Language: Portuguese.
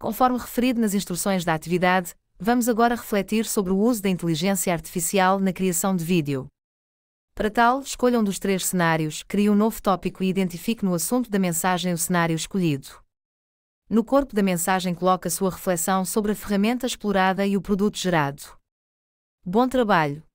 Conforme referido nas instruções da atividade, vamos agora refletir sobre o uso da inteligência artificial na criação de vídeo. Para tal, escolha um dos três cenários, crie um novo tópico e identifique no assunto da mensagem o cenário escolhido. No corpo da mensagem, coloque a sua reflexão sobre a ferramenta explorada e o produto gerado. Bom trabalho!